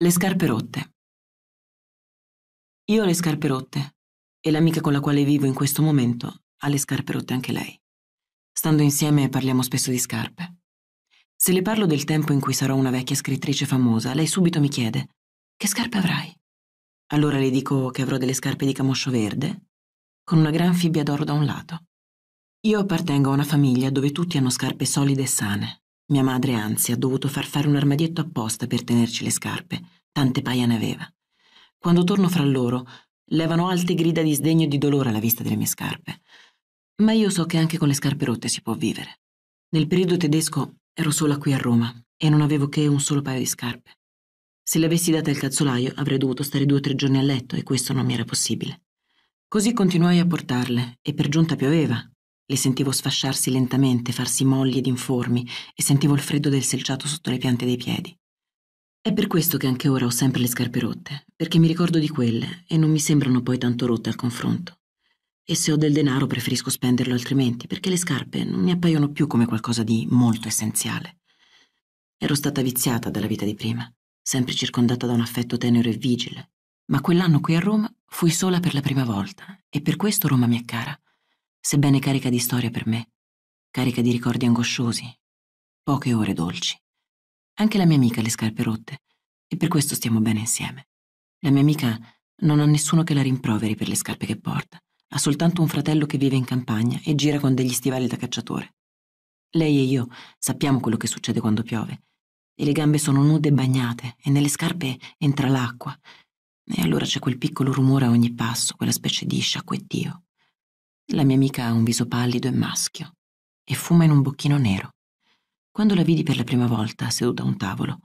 Le scarpe rotte. Io ho le scarpe rotte e l'amica con la quale vivo in questo momento ha le scarpe rotte anche lei. Stando insieme parliamo spesso di scarpe. Se le parlo del tempo in cui sarò una vecchia scrittrice famosa, lei subito mi chiede che scarpe avrai? Allora le dico che avrò delle scarpe di camoscio verde, con una gran fibbia d'oro da un lato. Io appartengo a una famiglia dove tutti hanno scarpe solide e sane, mia madre, anzi, ha dovuto far fare un armadietto apposta per tenerci le scarpe, tante paia ne aveva. Quando torno fra loro, levano alte grida di sdegno e di dolore alla vista delle mie scarpe. Ma io so che anche con le scarpe rotte si può vivere. Nel periodo tedesco ero sola qui a Roma e non avevo che un solo paio di scarpe. Se le avessi date al calzolaio avrei dovuto stare due o tre giorni a letto e questo non mi era possibile. Così continuai a portarle e per giunta pioveva. Le sentivo sfasciarsi lentamente, farsi molli ed informi e sentivo il freddo del selciato sotto le piante dei piedi. È per questo che anche ora ho sempre le scarpe rotte, perché mi ricordo di quelle e non mi sembrano poi tanto rotte al confronto. E se ho del denaro preferisco spenderlo altrimenti, perché le scarpe non mi appaiono più come qualcosa di molto essenziale. Ero stata viziata dalla vita di prima, sempre circondata da un affetto tenero e vigile, ma quell'anno qui a Roma fui sola per la prima volta e per questo Roma mi è cara, sebbene carica di storia per me, carica di ricordi angosciosi, poche ore dolci. Anche la mia amica ha le scarpe rotte e per questo stiamo bene insieme. La mia amica non ha nessuno che la rimproveri per le scarpe che porta. Ha soltanto un fratello che vive in campagna e gira con degli stivali da cacciatore. Lei e io sappiamo quello che succede quando piove. E le gambe sono nude e bagnate e nelle scarpe entra l'acqua. E allora c'è quel piccolo rumore a ogni passo, quella specie di sciacquettio. La mia amica ha un viso pallido e maschio e fuma in un bocchino nero. Quando la vidi per la prima volta, seduta a un tavolo,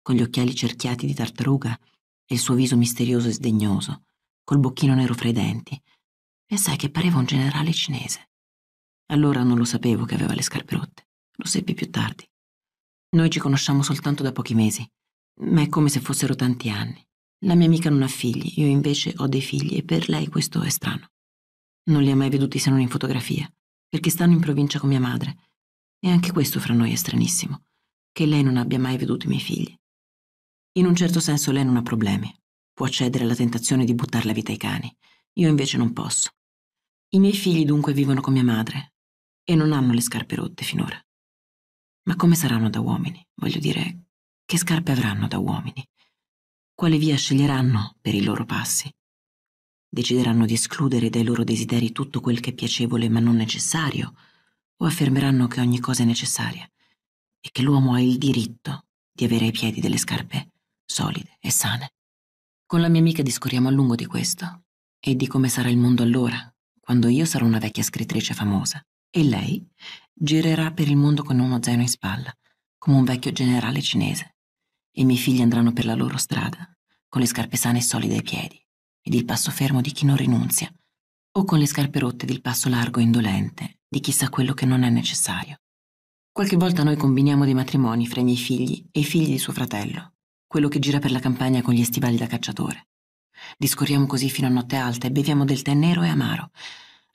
con gli occhiali cerchiati di tartaruga e il suo viso misterioso e sdegnoso, col bocchino nero fra i denti, pensai che pareva un generale cinese. Allora non lo sapevo che aveva le scarpe rotte, lo seppi più tardi. Noi ci conosciamo soltanto da pochi mesi, ma è come se fossero tanti anni. La mia amica non ha figli, io invece ho dei figli e per lei questo è strano. Non li ha mai veduti se non in fotografia, perché stanno in provincia con mia madre e anche questo fra noi è stranissimo, che lei non abbia mai veduto i miei figli. In un certo senso lei non ha problemi, può cedere alla tentazione di buttare la vita ai cani, io invece non posso. I miei figli dunque vivono con mia madre e non hanno le scarpe rotte finora. Ma come saranno da uomini? Voglio dire, che scarpe avranno da uomini? Quale via sceglieranno per i loro passi? Decideranno di escludere dai loro desideri tutto quel che è piacevole ma non necessario, o affermeranno che ogni cosa è necessaria e che l'uomo ha il diritto di avere ai piedi delle scarpe solide e sane. Con la mia amica discorriamo a lungo di questo e di come sarà il mondo allora, quando io sarò una vecchia scrittrice famosa e lei girerà per il mondo con uno zaino in spalla, come un vecchio generale cinese, e i miei figli andranno per la loro strada, con le scarpe sane e solide ai piedi, ed il passo fermo di chi non rinunzia, o con le scarpe rotte ed il passo largo e indolente, di chissà quello che non è necessario. Qualche volta noi combiniamo dei matrimoni fra i miei figli e i figli di suo fratello, quello che gira per la campagna con gli stivali da cacciatore. Discorriamo così fino a notte alta e beviamo del tè nero e amaro.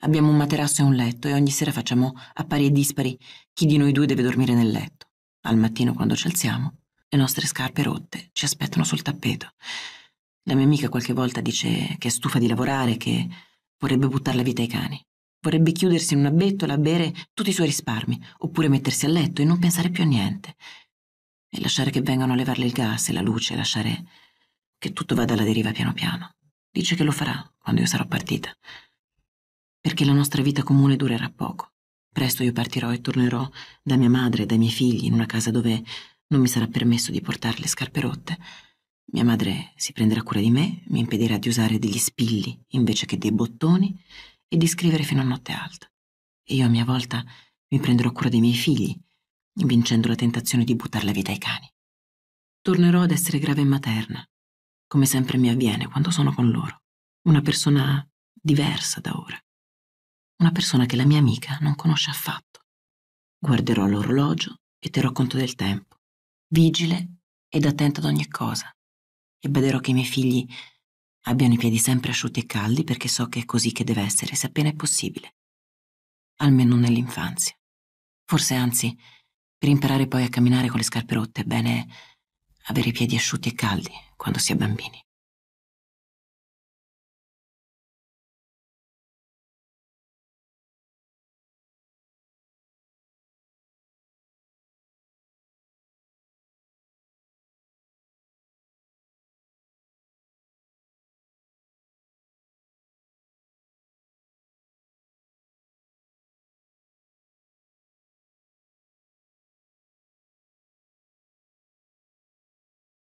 Abbiamo un materasso e un letto e ogni sera facciamo a pari e dispari chi di noi due deve dormire nel letto. Al mattino quando ci alziamo, le nostre scarpe rotte ci aspettano sul tappeto. La mia amica qualche volta dice che è stufa di lavorare, che vorrebbe buttare la vita ai cani. Vorrebbe chiudersi in una bettola, bere tutti i suoi risparmi, oppure mettersi a letto e non pensare più a niente. E lasciare che vengano a levarle il gas e la luce, lasciare che tutto vada alla deriva piano piano. Dice che lo farà quando io sarò partita. Perché la nostra vita comune durerà poco. Presto io partirò e tornerò da mia madre e dai miei figli in una casa dove non mi sarà permesso di portare le scarpe rotte. Mia madre si prenderà cura di me, mi impedirà di usare degli spilli invece che dei bottoni e di scrivere fino a notte alta. E io a mia volta mi prenderò cura dei miei figli, vincendo la tentazione di buttar la vita ai cani. Tornerò ad essere grave e materna, come sempre mi avviene quando sono con loro, una persona diversa da ora, una persona che la mia amica non conosce affatto. Guarderò l'orologio e terrò conto del tempo, vigile ed attenta ad ogni cosa, e baderò che i miei figli Abbiano i piedi sempre asciutti e caldi perché so che è così che deve essere, se appena è possibile. Almeno nell'infanzia. Forse anzi, per imparare poi a camminare con le scarpe rotte è bene avere i piedi asciutti e caldi quando si è bambini.